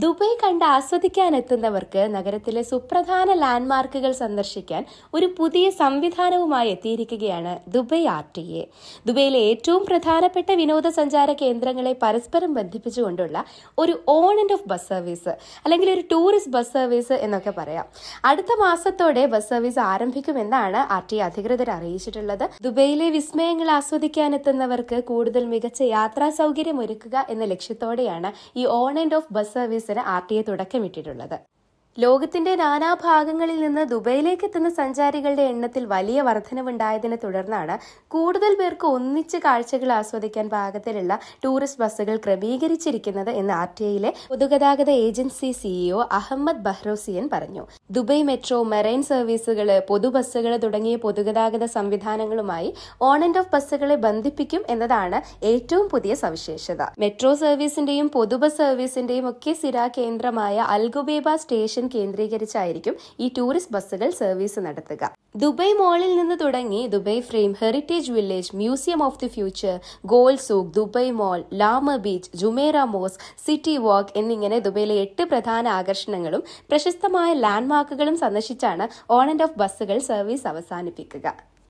Dubai കണ്ട് ആസ്വദിക്കാൻ എത്തുന്നവർക്ക് നഗരത്തിലെ സുപ്രധാന ലാൻഡ്മാർക്കുകൾ സന്ദർശിക്കാൻ ഒരു പുതിയ സംവിധാനവുമായി എത്തിയിരിക്കുകയാണ് ദുബൈ ആർ ടി എ ദുബൈയിലെ ഏറ്റവും പ്രധാനപ്പെട്ട വിനോദസഞ്ചാര കേന്ദ്രങ്ങളെ പരസ്പരം ബന്ധിപ്പിച്ചുകൊണ്ടുള്ള ഒരു on and off bus service അല്ലെങ്കിൽ ഒരു ടൂറിസ്റ്റ് ബസ് സർവീസ് എന്നൊക്കെ പറയാം അടുത്ത മാസത്തോടെ ബസ് സർവീസ് ആരംഭിക്കുമെന്നാണ് ആർ ടി എ അധികൃതർ അറിയിച്ചിട്ടുള്ളത് ദുബൈയിലെ വിസ്മയങ്ങൾ ആസ്വദിക്കാൻ എത്തുന്നവർക്ക് കൂടുതൽ മികച്ച യാത്രാ സൗകര്യം ഒരുക്കുക എന്ന ലക്ഷ്യത്തോടെയാണ് ഈ on and off bus service സർവീസിന് ആർ ടി ഐ തുടക്കമിട്ടിട്ടുള്ളത് ലോകത്തിന്റെ നാനാഭാഗങ്ങളിൽ നിന്ന് ദുബൈയിലേക്ക് എത്തുന്ന സഞ്ചാരികളുടെ എണ്ണത്തിൽ വലിയ വർധനവുണ്ടായതിനെ തുടർന്നാണ് കൂടുതൽ പേർക്ക് ഒന്നിച്ച് കാഴ്ചകൾ ആസ്വദിക്കാൻ പാകത്തിലുള്ള ടൂറിസ്റ്റ് ബസ്സുകൾ ക്രമീകരിച്ചിരിക്കുന്നത് എന്ന് ആർ ടി ഐയിലെ പൊതുഗതാഗത ഏജൻസി സിഇഒ അഹമ്മദ് ബഹ്റോസിയൻ പറഞ്ഞു ദുബൈ മെട്രോ മെറൈൻ സർവീസുകൾ പൊതുബസ്സുകൾ തുടങ്ങിയ പൊതുഗതാഗത സംവിധാനങ്ങളുമായി ഓൺ ആൻഡ് ഓഫ് ബസ്സുകളെ ബന്ധിപ്പിക്കും എന്നതാണ് ഏറ്റവും പുതിയ സവിശേഷത മെട്രോ സർവീസിന്റെയും പൊതുബസ് സർവീസിന്റെയും ഒക്കെ സിരാ കേന്ദ്രമായ അൽഗുബേബ സ്റ്റേഷൻ കേന്ദ്രീകരിച്ചായിരിക്കും ഈ ടൂറിസ്റ്റ് ബസ്സുകൾ സർവീസ് നടത്തുക ദുബൈ മോളിൽ നിന്ന് തുടങ്ങി Dubai frame heritage village museum of the future gold souk Dubai mall La Mer beach Jumeirah mosque city walk എന്നിങ്ങനെ ദുബൈയിലെ എട്ട് പ്രധാന ആകർഷണങ്ങളും പ്രശസ്തമായ ലാൻഡ്മാർക്കുകളും സന്ദർശിച്ചാണ് ഓൺ ആൻഡ് ഓഫ് ബസ്സുകൾ സർവീസ് അവസാനിപ്പിക്കുക